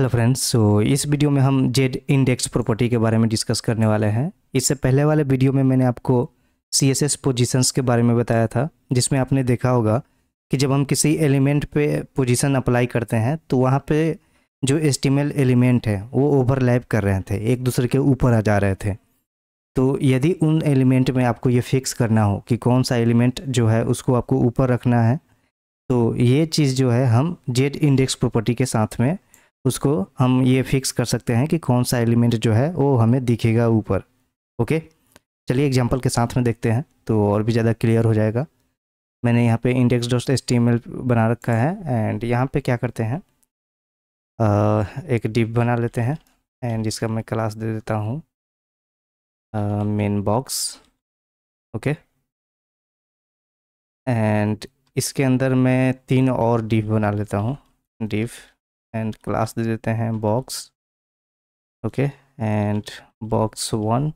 Hello friends so इस video में हम जेड इंडेक्स प्रॉपर्टी के बारे में डिस्कस करने वाले हैं इससे पहले वाले वीडियो में मैंने आपको सी एस एस पोजिशंस के बारे में बताया था जिसमें आपने देखा होगा कि जब हम किसी एलिमेंट पे पोजीशन अप्लाई करते हैं तो वहाँ पे जो एस्टिमेल एलिमेंट है वो ओवरलैप कर रहे थे एक दूसरे के ऊपर आ जा रहे थे तो यदि उन एलिमेंट में आपको ये फिक्स करना हो कि कौन सा एलिमेंट जो है उसको आपको ऊपर रखना है तो ये चीज़ जो है हम जेड इंडेक्स प्रॉपर्टी के साथ में उसको हम ये फिक्स कर सकते हैं कि कौन सा एलिमेंट जो है वो हमें दिखेगा ऊपर ओके चलिए एग्जाम्पल के साथ में देखते हैं तो और भी ज़्यादा क्लियर हो जाएगा मैंने यहाँ पे इंडेक्स डॉट एस बना रखा है एंड यहाँ पे क्या करते हैं आ, एक डिप बना लेते हैं एंड इसका मैं क्लास दे देता हूँ मेन बॉक्स ओके एंड इसके अंदर मैं तीन और डिप बना लेता हूँ डिफ एंड क्लास दे देते हैं box okay and box one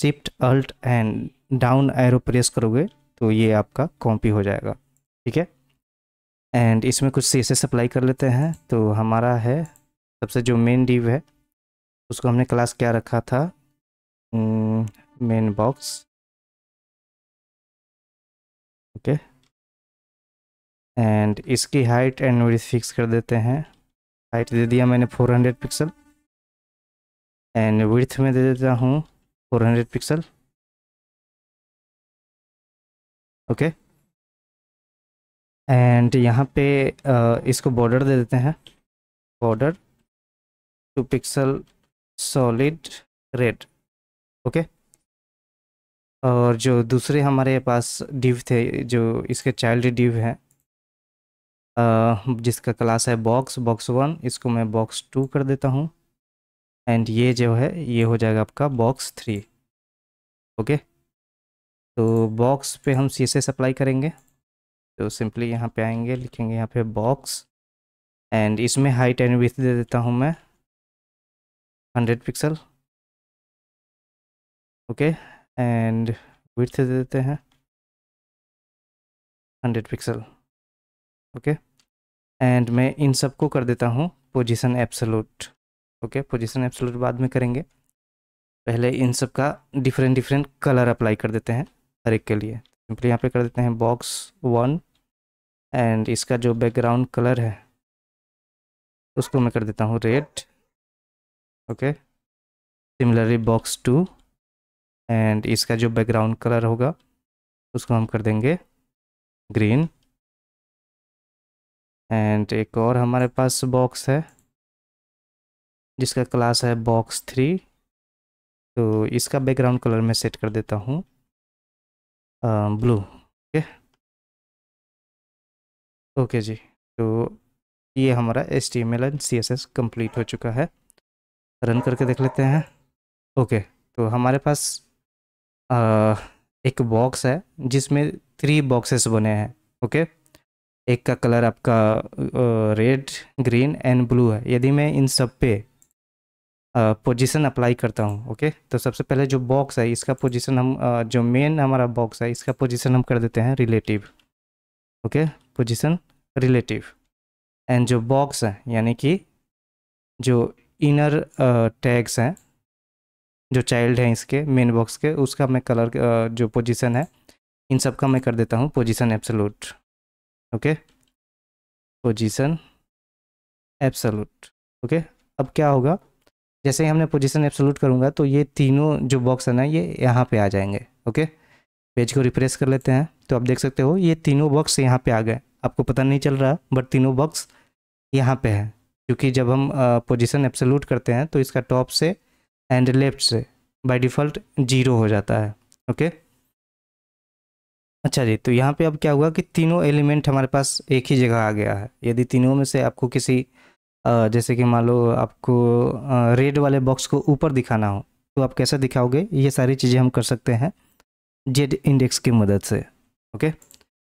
shift alt and down arrow press करोगे तो ये आपका कॉपी हो जाएगा ठीक है एंड इसमें कुछ सी एस अप्लाई कर लेते हैं तो हमारा है सबसे जो मेन डिव है उसको हमने क्लास क्या रखा था main box okay okay. And इसकी हाइट एंड विड्थ फिक्स कर देते हैं हाइट दे दिया मैंने 400 पिक्सल एंड विड्थ में दे देता हूँ 400 पिक्सल ओके एंड यहाँ पे इसको बॉर्डर दे देते हैं border two pixel solid red okay और जो दूसरे हमारे पास डिव थे जो इसके चाइल्ड डिव हैं जिसका क्लास है बॉक्स बॉक्स वन इसको मैं बॉक्स टू कर देता हूँ एंड ये जो है ये हो जाएगा आपका बॉक्स थ्री ओके तो बॉक्स पे हम सी एस अप्लाई करेंगे तो सिंपली यहाँ पे आएंगे लिखेंगे यहाँ पे बॉक्स एंड इसमें हाइट एंड विथ दे देता हूँ मैं hundred pixel okay and width दे देते हैं hundred pixel okay okay. And मैं इन सब को कर देता हूँ position absolute okay position absolute बाद में करेंगे पहले इन सब का डिफरेंट डिफरेंट कलर अप्लाई कर देते हैं हर एक के लिए सिंपली यहाँ पे कर देते हैं बॉक्स वन एंड इसका जो बैकग्राउंड कलर है उसको मैं कर देता हूँ red okay similarly box two and इसका जो बैकग्राउंड कलर होगा उसको हम कर देंगे ग्रीन एंड एक और हमारे पास बॉक्स है जिसका क्लास है बॉक्स थ्री तो इसका बैकग्राउंड कलर मैं सेट कर देता हूँ ब्लू ओके ओके जी तो ये हमारा H T M L and C S S complete हो चुका है रन करके देख लेते हैं ओके तो हमारे पास आ, एक बॉक्स है जिसमें थ्री बॉक्सेस बने हैं ओके एक का कलर आपका रेड ग्रीन एंड ब्लू है यदि मैं इन सब पे पोजीशन अप्लाई करता हूँ ओके तो सबसे पहले जो बॉक्स है इसका पोजीशन हम uh, जो मेन हमारा बॉक्स है इसका पोजीशन हम कर देते हैं relative okay position relative and जो बॉक्स है यानी कि जो इनर टैग्स uh, हैं जो चाइल्ड हैं इसके मेन बॉक्स के उसका मैं कलर uh, जो पोजिशन है इन सब का मैं कर देता हूँ position absolute okay position absolute okay अब क्या होगा जैसे ही हमने पोजीशन एब्सोलूट करूँगा तो ये तीनों जो बॉक्स है ना ये यहाँ पे आ जाएंगे ओके पेज को रिप्रेस कर लेते हैं तो आप देख सकते हो ये तीनों बॉक्स यहाँ पे आ गए आपको पता नहीं चल रहा बट तीनों बॉक्स यहाँ पे है क्योंकि जब हम पोजीशन एब्सोलूट करते हैं तो इसका टॉप से एंड लेफ्ट से बाई डिफ़ॉल्ट जीरो हो जाता है ओके okay? अच्छा जी तो यहाँ पे अब क्या हुआ कि तीनों एलिमेंट हमारे पास एक ही जगह आ गया है यदि तीनों में से आपको किसी जैसे कि मान लो आपको रेड वाले बॉक्स को ऊपर दिखाना हो तो आप कैसे दिखाओगे ये सारी चीज़ें हम कर सकते हैं जेड इंडेक्स की मदद से ओके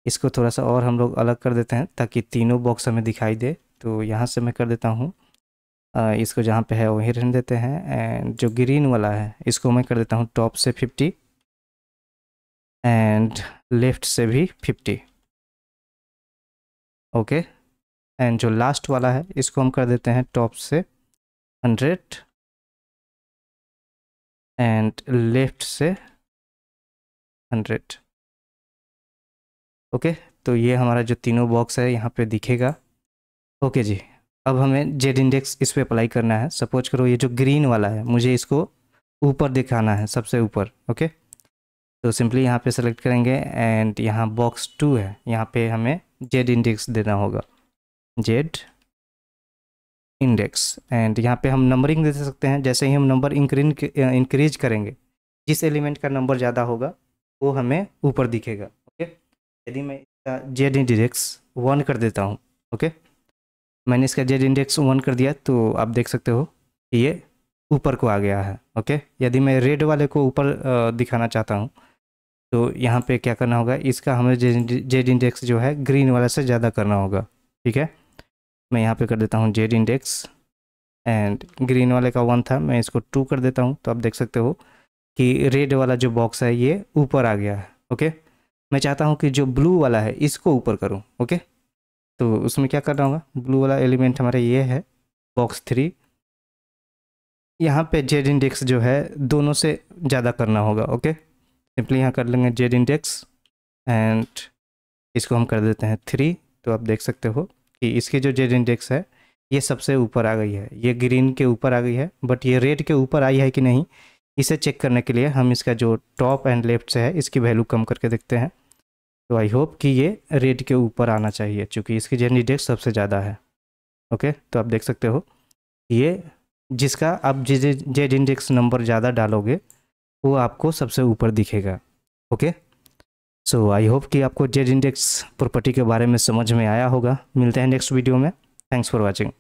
इसको थोड़ा सा और हम लोग अलग कर देते हैं ताकि तीनों बॉक्स हमें दिखाई दे तो यहाँ से मैं कर देता हूँ इसको जहाँ पे है वहीं रहने देते हैं एंड जो ग्रीन वाला है इसको मैं कर देता हूँ टॉप से फिफ्टी एंड लेफ्ट से भी फिफ्टी ओके एंड जो लास्ट वाला है इसको हम कर देते हैं टॉप से हंड्रेड एंड लेफ्ट से हंड्रेड ओके तो ये हमारा जो तीनों बॉक्स है यहाँ पे दिखेगा ओके जी अब हमें जेड इंडेक्स इस पर अप्लाई करना है सपोज करो ये जो ग्रीन वाला है मुझे इसको ऊपर दिखाना है सबसे ऊपर ओके तो सिंपली यहाँ पे सेलेक्ट करेंगे एंड यहाँ बॉक्स टू है यहाँ पे हमें जेड इंडेक्स देना होगा जेड इंडेक्स एंड यहाँ पे हम नंबरिंग दे सकते हैं जैसे ही हम नंबर इंक्रीज करेंगे जिस एलिमेंट का नंबर ज़्यादा होगा वो हमें ऊपर दिखेगा ओके यदि मैं इसका जेड इंडेक्स वन कर देता हूँ ओके मैंने इसका जेड इंडेक्स वन कर दिया तो आप देख सकते हो ये ऊपर को आ गया है ओके यदि मैं रेड वाले को ऊपर दिखाना चाहता हूँ तो यहाँ पे क्या करना होगा इसका हमें जेड इंडेक्स जो है ग्रीन वाला से ज़्यादा करना होगा ठीक है मैं यहाँ पे कर देता हूँ जेड इंडेक्स एंड ग्रीन वाले का वन था मैं इसको टू कर देता हूँ तो आप देख सकते हो कि रेड वाला जो बॉक्स है ये ऊपर आ गया है ओके मैं चाहता हूँ कि जो ब्लू वाला है इसको ऊपर करूँ ओके तो उसमें क्या करना होगा ब्लू वाला एलिमेंट हमारा ये है बॉक्स थ्री यहाँ पे जेड इंडेक्स जो है दोनों से ज़्यादा करना होगा ओके सिंपली यहाँ कर लेंगे जेड इंडेक्स एंड इसको हम कर देते हैं थ्री तो आप देख सकते हो कि इसकी जो जेड इंडेक्स है ये सबसे ऊपर आ गई है ये ग्रीन के ऊपर आ गई है बट ये रेड के ऊपर आई है कि नहीं इसे चेक करने के लिए हम इसका जो टॉप एंड लेफ्ट से है इसकी वैल्यू कम करके देखते हैं तो आई होप कि ये रेड के ऊपर आना चाहिए क्योंकि इसकी जेड इंडेक्स सबसे ज़्यादा है ओके तो आप देख सकते हो ये जिसका आप जेड इंडेक्स नंबर ज़्यादा डालोगे वो आपको सबसे ऊपर दिखेगा ओके सो आई होप कि आपको जेड इंडेक्स प्रॉपर्टी के बारे में समझ में आया होगा मिलते हैं नेक्स्ट वीडियो में थैंक्स फॉर वॉचिंग